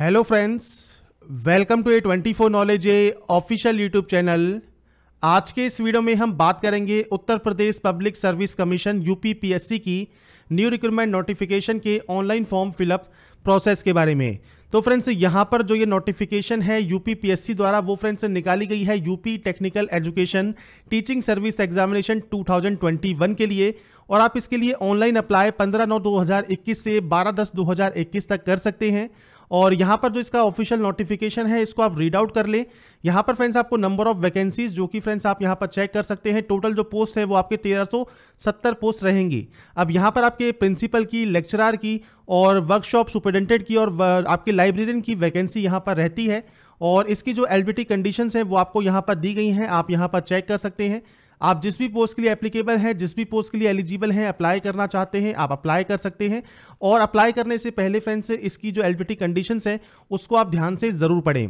hello friends welcome to A twenty four knowledge A official YouTube channel आज के इस video में हम बात करेंगे Uttar Pradesh public service commission UPPSC की न्यू रिक्रूटमेंट नोटिफिकेशन के ऑनलाइन फॉर्म फिलअप प्रोसेस के बारे में तो फ्रेंड्स यहाँ पर जो ये नोटिफिकेशन है यूपीपीएससी द्वारा वो फ्रेंड्स निकाली गई है UP technical education teaching service examination 2021 के लिए और आप इसके लिए ऑनलाइन अप्लाई 15 नौ 2021 से 12 दस 2021 तक कर सकते हैं और यहाँ पर जो इसका ऑफिशियल नोटिफिकेशन है इसको आप रीड आउट कर लें यहाँ पर फ्रेंड्स आपको नंबर ऑफ वैकेंसीज जो कि फ्रेंड्स आप यहाँ पर चेक कर सकते हैं टोटल जो पोस्ट है वो आपके 1370 पोस्ट रहेंगी अब यहाँ पर आपके प्रिंसिपल की लेक्चरार की और वर्कशॉप सुपरिटेंडेंट की और आपके लाइब्रेरियन की वैकेंसी यहाँ पर रहती है और इसकी जो एल बी कंडीशंस है वो आपको यहाँ पर दी गई हैं आप यहाँ पर चेक कर सकते हैं आप जिस भी पोस्ट के लिए एप्लीकेबल हैं जिस भी पोस्ट के लिए एलिजिबल हैं अप्लाई करना चाहते हैं आप अप्लाई कर सकते हैं और अप्लाई करने से पहले फ्रेंड्स इसकी जो एलिजिबिलिटी कंडीशंस हैं उसको आप ध्यान से ज़रूर पढ़ें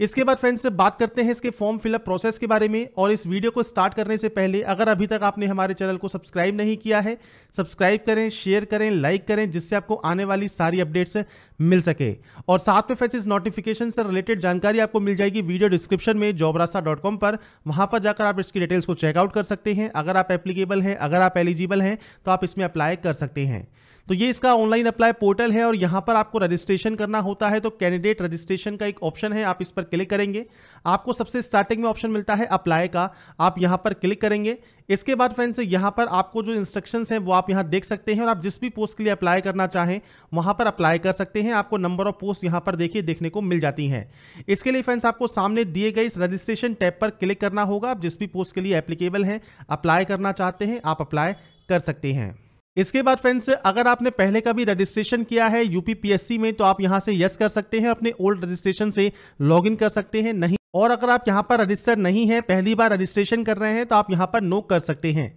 इसके बाद फ्रेंड्स बात करते हैं इसके फॉर्म फिलअप प्रोसेस के बारे में और इस वीडियो को स्टार्ट करने से पहले अगर अभी तक आपने हमारे चैनल को सब्सक्राइब नहीं किया है सब्सक्राइब करें शेयर करें लाइक करें जिससे आपको आने वाली सारी अपडेट्स मिल सके और साथ में फ्रेंड्स इस नोटिफिकेशन से रिलेटेड जानकारी आपको मिल जाएगी वीडियो डिस्क्रिप्शन में जॉबरास्ता पर वहां पर जाकर आप इसकी डिटेल्स को चेकआउट कर सकते हैं अगर आप एप्लीकेबल हैं अगर आप एलिजिबल हैं तो आप इसमें अप्लाई कर सकते हैं तो ये इसका ऑनलाइन अप्लाई पोर्टल है और यहाँ पर आपको रजिस्ट्रेशन करना होता है तो कैंडिडेट रजिस्ट्रेशन का एक ऑप्शन है आप इस पर क्लिक करेंगे आपको सबसे स्टार्टिंग में ऑप्शन मिलता है अप्लाई का आप यहाँ पर क्लिक करेंगे इसके बाद फ्रेंड्स यहाँ पर आपको जो इंस्ट्रक्शंस हैं वो आप यहाँ देख सकते हैं और आप जिस भी पोस्ट के लिए अप्लाई करना चाहें वहाँ पर अप्लाई कर सकते हैं आपको नंबर ऑफ पोस्ट यहाँ पर देखिए देखने को मिल जाती हैं इसके लिए फ्रेंड्स आपको सामने दिए गए इस रजिस्ट्रेशन टैब पर क्लिक करना होगा आप जिस भी पोस्ट के लिए एप्लीकेबल हैं अप्लाई करना चाहते हैं आप अप्लाई कर सकते हैं इसके बाद फ्रेंड्स अगर आपने पहले का भी रजिस्ट्रेशन किया है यूपीपीएससी में तो आप यहां से यस कर सकते हैं अपने ओल्ड रजिस्ट्रेशन से लॉगिन कर सकते हैं नहीं और अगर आप यहाँ पर रजिस्टर नहीं है पहली बार रजिस्ट्रेशन कर रहे हैं तो आप यहाँ पर नो कर सकते हैं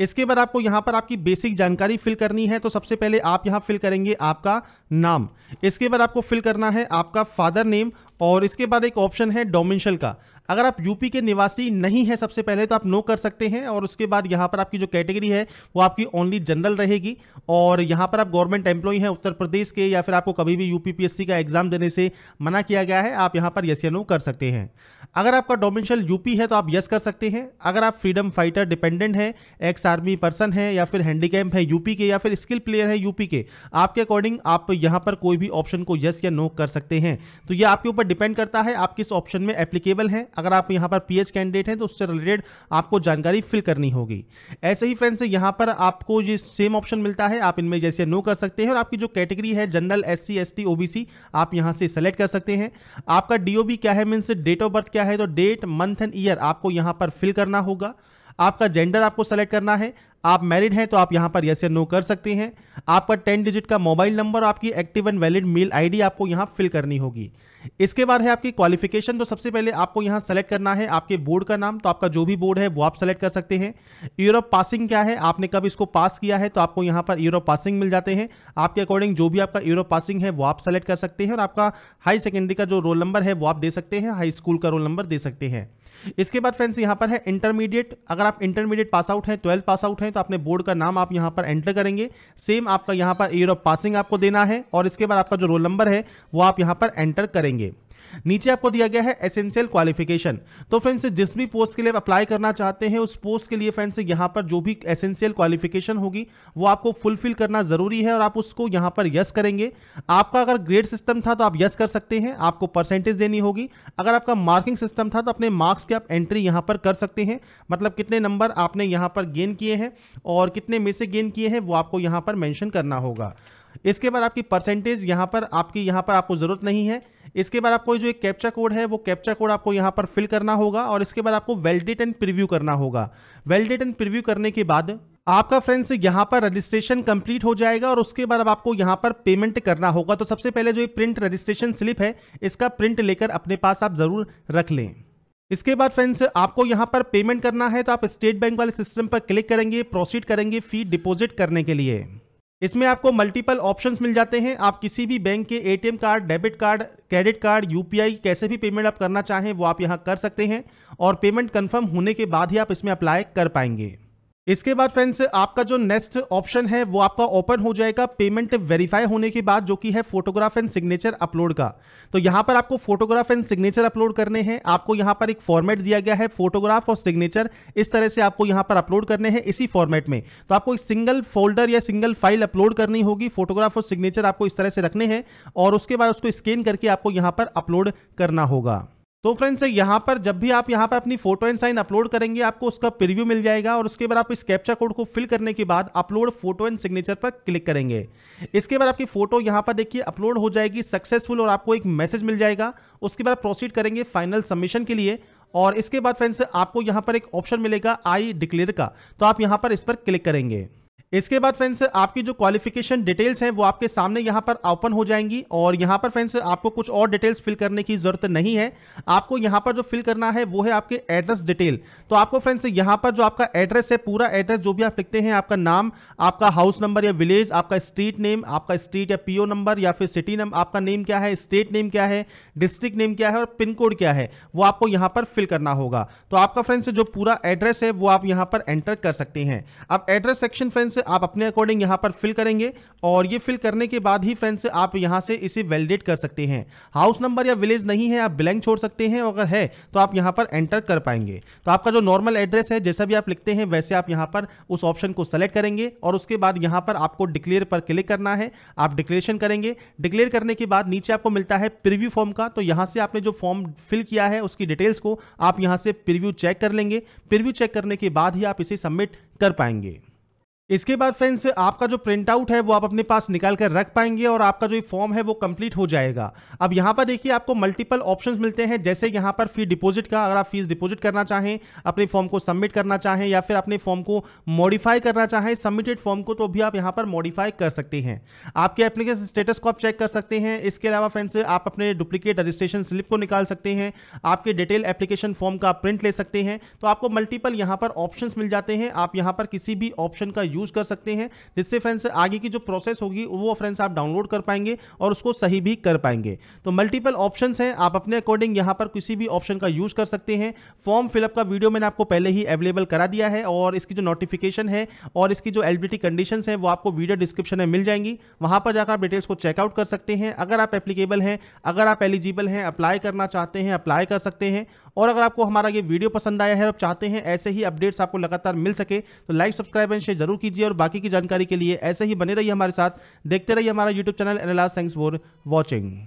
इसके बाद आपको यहां पर आपकी बेसिक जानकारी फिल करनी है तो सबसे पहले आप यहां फिल करेंगे आपका नाम इसके बाद आपको फिल करना है आपका फादर नेम और इसके बाद एक ऑप्शन है डोमिनशल का अगर आप यूपी के निवासी नहीं है सबसे पहले तो आप नो कर सकते हैं और उसके बाद यहाँ पर आपकी जो कैटेगरी है वो आपकी ओनली जनरल रहेगी और यहाँ पर आप गवर्नमेंट एम्प्लॉई हैं उत्तर प्रदेश के या फिर आपको कभी भी यूपीपीएससी का एग्जाम देने से मना किया गया है आप यहाँ पर यस या नो कर सकते हैं अगर आपका डोमिनशल यूपी है तो आप यस कर सकते हैं अगर आप फ्रीडम फाइटर डिपेंडेंट हैं एक्स आर्मी पर्सन है या फिर हैंडीकैम्प है यूपी के या फिर स्किल प्लेयर है यूपी के आपके अकॉर्डिंग आप यहाँ पर कोई भी ऑप्शन को यस या नो कर सकते हैं तो ये आपके ऊपर डिपेंड करता है आप किस ऑप्शन में एप्लीकेबल हैं अगर आप यहाँ पर पी कैंडिडेट हैं तो उससे रिलेटेड आपको जानकारी फिल करनी होगी ऐसे ही फ्रेंड्स यहाँ पर आपको ये सेम ऑप्शन मिलता है आप इनमें जैसे नो कर सकते हैं और आपकी जो कैटेगरी है जनरल एस सी एस आप यहाँ से सेलेक्ट कर सकते हैं आपका डी क्या है मीन्स डेट ऑफ बर्थ क्या है तो डेट मंथ एंड ईयर आपको यहां पर फिल करना होगा आपका जेंडर आपको सेलेक्ट करना है आप मैरिड हैं तो आप यहाँ पर यस या नो कर सकते हैं आपका टेन डिजिट का मोबाइल नंबर और आपकी active and valid mail ID आपको यहाँ फिल करनी होगी इसके बाद है आपकी क्वालिफिकेशन तो सबसे पहले आपको यहाँ सेलेक्ट करना है आपके बोर्ड का नाम तो आपका जो भी बोर्ड है वो आप सेलेक्ट कर सकते हैं यूरोप पासिंग क्या है आपने कब इसको पास किया है तो आपको यहाँ पर यूरोप पासिंग मिल जाते हैं आपके अकॉर्डिंग जो भी आपका यूरोप पासिंग है वो आप सेलेक्ट कर सकते हैं और आपका हाई सेकेंडरी का जो रोल नंबर है वो आप दे सकते हैं हाई स्कूल का रोल नंबर दे सकते हैं इसके बाद फ्रेंड्स यहाँ पर है इंटरमीडिएट अगर आप इंटरमीडिएट पास आउट हैं ट्वेल्थ पास आउट हैं तो आपने बोर्ड का नाम आप यहाँ पर एंटर करेंगे सेम आपका यहाँ पर ईयर ऑफ पासिंग आपको देना है और इसके बाद आपका जो रोल नंबर है वो आप यहाँ पर एंटर करेंगे नीचे आपको दिया गया है एसेंशियल क्वालिफिकेशन तो फ्रेंड्स जिस भी पोस्ट के लिए आप अप्लाई करना चाहते हैं उस पोस्ट के लिए फ्रेंड्स यहाँ पर जो भी एसेंशियल क्वालिफिकेशन होगी वो आपको फुलफिल करना जरूरी है और आप उसको यहाँ पर यस करेंगे आपका अगर ग्रेड सिस्टम था तो आप यस कर सकते हैं आपको परसेंटेज देनी होगी अगर आपका मार्किंग सिस्टम था तो अपने मार्क्स की आप एंट्री यहाँ पर कर सकते हैं मतलब कितने नंबर आपने यहाँ पर गेन किए हैं और कितने में से गेन किए हैं वो आपको यहाँ पर मैंशन करना होगा इसके बाद आपकी परसेंटेज यहाँ पर आपकी यहाँ पर आपको ज़रूरत नहीं है इसके बाद आपको जो एक कैप्चा कोड है वो कैप्चा कोड आपको यहाँ पर फिल करना होगा और इसके बाद आपको वेलडेट एंड प्रिव्यू करना होगा वेलडेट एंड प्रिव्यू करने के बाद आपका फ्रेंड्स यहाँ पर रजिस्ट्रेशन कंप्लीट हो जाएगा और उसके बाद अब आपको यहाँ पर पेमेंट करना होगा तो सबसे पहले जो ये प्रिंट रजिस्ट्रेशन स्लिप है इसका प्रिंट लेकर अपने पास आप ज़रूर रख लें इसके बाद फ्रेंड्स आपको यहाँ पर पेमेंट करना है तो आप स्टेट बैंक वाले सिस्टम पर क्लिक करेंगे प्रोसीड करेंगे फी डिपोजिट करने के लिए इसमें आपको मल्टीपल ऑप्शंस मिल जाते हैं आप किसी भी बैंक के ATM card debit card credit card UPI कैसे भी पेमेंट आप करना चाहें वो आप यहाँ कर सकते हैं और पेमेंट कंफर्म होने के बाद ही आप इसमें अप्लाई कर पाएंगे इसके बाद फ्रेंड्स आपका जो नेक्स्ट ऑप्शन है वो आपका ओपन हो जाएगा पेमेंट वेरीफाई होने के बाद जो कि है फोटोग्राफ एंड सिग्नेचर अपलोड का तो यहाँ पर आपको फोटोग्राफ एंड सिग्नेचर अपलोड करने हैं आपको यहाँ पर एक फॉर्मेट दिया गया है फोटोग्राफ और सिग्नेचर इस तरह से आपको यहाँ पर अपलोड करने हैं इसी फॉर्मेट में तो आपको एक सिंगल फोल्डर या सिंगल फाइल अपलोड करनी होगी फोटोग्राफ और सिग्नेचर आपको इस तरह से रखने हैं और उसके बाद उसको स्कैन करके आपको यहाँ पर अपलोड करना होगा तो फ्रेंड्स यहाँ पर जब भी आप यहाँ पर अपनी फोटो एंड साइन अपलोड करेंगे आपको उसका प्रिव्यू मिल जाएगा और उसके बाद आप इस कैप्चा कोड को फिल करने के बाद अपलोड फोटो एंड सिग्नेचर पर क्लिक करेंगे इसके बाद आपकी फोटो यहाँ पर देखिए अपलोड हो जाएगी सक्सेसफुल और आपको एक मैसेज मिल जाएगा उसके बाद प्रोसीड करेंगे फाइनल सबमिशन के लिए और इसके बाद फ्रेंड्स आपको यहाँ पर एक ऑप्शन मिलेगा आई डिक्लेयर का तो आप यहाँ पर इस पर क्लिक करेंगे इसके बाद फ्रेंड्स आपकी जो क्वालिफिकेशन डिटेल्स हैं वो आपके सामने यहाँ पर ओपन हो जाएंगी और यहाँ पर फ्रेंड्स आपको कुछ और डिटेल्स फिल करने की ज़रूरत नहीं है आपको यहाँ पर जो फिल करना है वो है आपके एड्रेस डिटेल तो आपको फ्रेंड्स यहाँ पर जो आपका एड्रेस है पूरा एड्रेस जो भी आप लिखते हैं आपका नाम आपका हाउस नंबर या विलेज आपका स्ट्रीट नेम आपका स्ट्रीट या पीओ नंबर या फिर सिटी नंबर आपका नेम क्या है स्टेट नेम क्या है डिस्ट्रिक्ट नेम क्या है और पिन कोड क्या है वो आपको यहाँ पर फिल करना होगा तो आपका फ्रेंड्स जो पूरा एड्रेस है वो आप यहाँ पर एंटर कर सकते हैं अब एड्रेस सेक्शन फ्रेंड्स आप अपने अकॉर्डिंग यहाँ पर फिल करेंगे और ये फिल करने के बाद ही फ्रेंड्स आप यहाँ से इसे वैलिडेट कर सकते हैं हाउस नंबर या विलेज नहीं है आप ब्लैंक छोड़ सकते हैं अगर है तो आप यहाँ पर एंटर कर पाएंगे तो आपका जो नॉर्मल एड्रेस है जैसा भी आप लिखते हैं वैसे आप यहाँ पर उस ऑप्शन को सेलेक्ट करेंगे और उसके बाद यहाँ पर आपको डिक्लेयर पर क्लिक करना है आप डिक्लेरेशन करेंगे डिक्लेयर करने के बाद नीचे आपको मिलता है प्रिव्यू फॉर्म का तो यहाँ से आपने जो फॉर्म फिल किया है उसकी डिटेल्स को आप यहाँ से प्रिव्यू चेक कर लेंगे प्रिव्यू चेक करने के बाद ही आप इसे सबमिट कर पाएंगे इसके बाद फ्रेंड्स आपका जो प्रिंट आउट है वो आप अपने पास निकाल कर रख पाएंगे और आपका जो फॉर्म है वो कंप्लीट हो जाएगा अब यहाँ पर देखिए आपको मल्टीपल ऑप्शंस मिलते हैं जैसे यहाँ पर फी डिपॉजिट का अगर आप फीस डिपॉजिट करना चाहें अपने फॉर्म को सबमिट करना चाहें या फिर अपने फॉर्म को मॉडिफाई करना चाहें सबमिटेड फॉर्म को तो भी आप यहाँ पर मॉडिफाई कर सकते हैं आपके एप्लीकेशन स्टेटस को आप चेक कर सकते हैं इसके अलावा फ्रेंड्स आप अपने डुप्लीकेट रजिस्ट्रेशन स्लिप को निकाल सकते हैं आपके डिटेल एप्लीकेशन फॉर्म का प्रिंट ले सकते हैं तो आपको मल्टीपल यहाँ पर ऑप्शन मिल जाते हैं आप यहाँ पर किसी भी ऑप्शन का यूज़ कर सकते हैं जिससे फ्रेंड्स आगे की जो प्रोसेस होगी वो फ्रेंड्स आप डाउनलोड कर पाएंगे और उसको सही भी कर पाएंगे तो मल्टीपल ऑप्शन हैं आप अपने अकॉर्डिंग यहाँ पर किसी भी ऑप्शन का यूज़ कर सकते हैं फॉर्म फिलअप का वीडियो मैंने आपको पहले ही अवेलेबल करा दिया है और इसकी जो नोटिफिकेशन है और इसकी जो एलिबिलिटी कंडीशन है वो आपको वीडियो डिस्क्रिप्शन में मिल जाएंगी वहां पर जाकर आप डिटेल्स को चेकआउट कर सकते हैं अगर आप एप्लीकेबल हैं अगर आप एलिजिबल हैं अप्लाई करना चाहते हैं अप्लाई कर सकते हैं और अगर आपको हमारा ये वीडियो पसंद आया है और चाहते हैं ऐसे ही अपडेट्स आपको लगातार मिल सके तो लाइक सब्सक्राइब एंड शेयर जरूर कीजिए और बाकी की जानकारी के लिए ऐसे ही बने रहिए हमारे साथ देखते रहिए हमारा यूट्यूब चैनल एनलास थैंक्स फॉर वॉचिंग